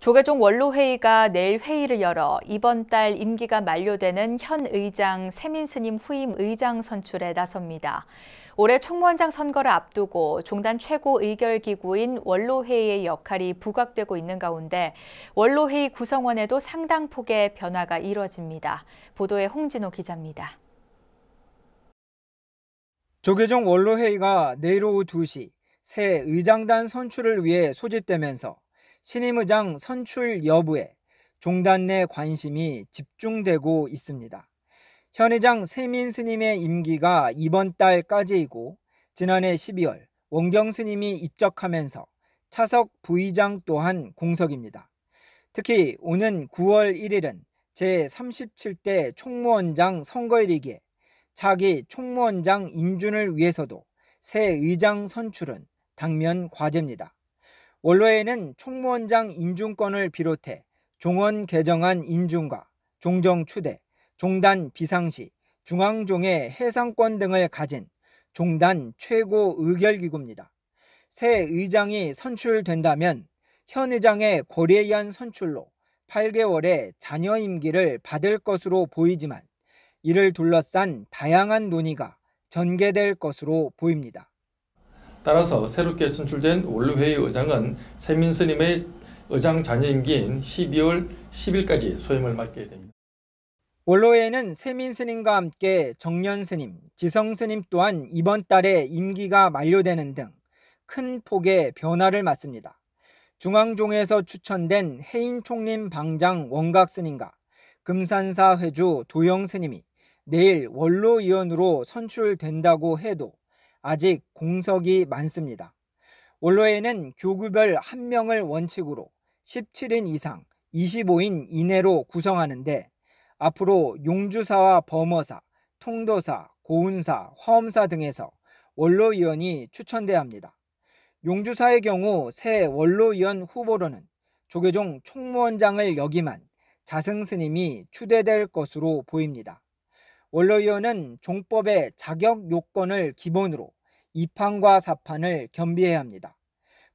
조계종 원로회의가 내일 회의를 열어 이번 달 임기가 만료되는 현 의장 세민 스님 후임 의장 선출에 나섭니다. 올해 총무원장 선거를 앞두고 종단 최고 의결기구인 원로회의의 역할이 부각되고 있는 가운데 원로회의 구성원에도 상당폭의 변화가 이뤄집니다. 보도에 홍진호 기자입니다. 조계종 원로회의가 내일 오후 2시 새 의장단 선출을 위해 소집되면서 신임의장 선출 여부에 종단 내 관심이 집중되고 있습니다. 현 의장 세민 스님의 임기가 이번 달까지이고 지난해 12월 원경 스님이 입적하면서 차석 부의장 또한 공석입니다. 특히 오는 9월 1일은 제37대 총무원장 선거일이기에 차기 총무원장 인준을 위해서도 새 의장 선출은 당면 과제입니다. 원로회는 총무원장 인준권을 비롯해 종원 개정안 인준과 종정 추대, 종단 비상시, 중앙종의 해상권 등을 가진 종단 최고 의결기구입니다. 새 의장이 선출된다면 현 의장의 고래의한 선출로 8개월의 자녀 임기를 받을 것으로 보이지만 이를 둘러싼 다양한 논의가 전개될 것으로 보입니다. 따라서 새롭게 선출된 원로회의 의장은 세민 스님의 의장 자녀 임기인 12월 10일까지 소임을 맡게 됩니다. 원로회는 세민 스님과 함께 정년 스님, 지성 스님 또한 이번 달에 임기가 만료되는 등 큰 폭의 변화를 맞습니다. 중앙종에서 추천된 해인 총림 방장 원각 스님과 금산사 회주 도영 스님이 내일 원로위원으로 선출된다고 해도 아직 공석이 많습니다. 원로회는 교구별 한명을 원칙으로 17인 이상 25인 이내로 구성하는데 앞으로 용주사와 범어사, 통도사, 고운사, 화엄사 등에서 원로위원이 추천돼야 합니다. 용주사의 경우 새 원로위원 후보로는 조계종 총무원장을 역임한 자승 스님이 추대될 것으로 보입니다. 원로위원은 종법의 자격 요건을 기본으로 입판과사판을 겸비해야 합니다.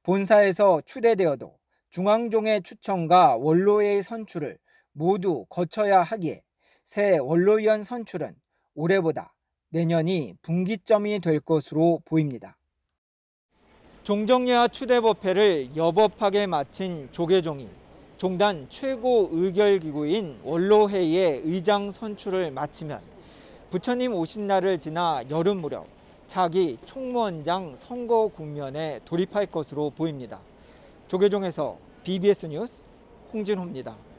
본사에서 추대되어도 중앙종의 추천과 원로의 선출을 모두 거쳐야 하기에 새 원로위원 선출은 올해보다 내년이 분기점이 될 것으로 보입니다. 종정야 추대법회를 여법하게 마친 조계종이 종단 최고 의결기구인 원로회의의 의장 선출을 마치면 부처님 오신 날을 지나 여름 무렵 자기 총무원장 선거 국면에 돌입할 것으로 보입니다. 조계종에서 BBS 뉴스 홍진호입니다.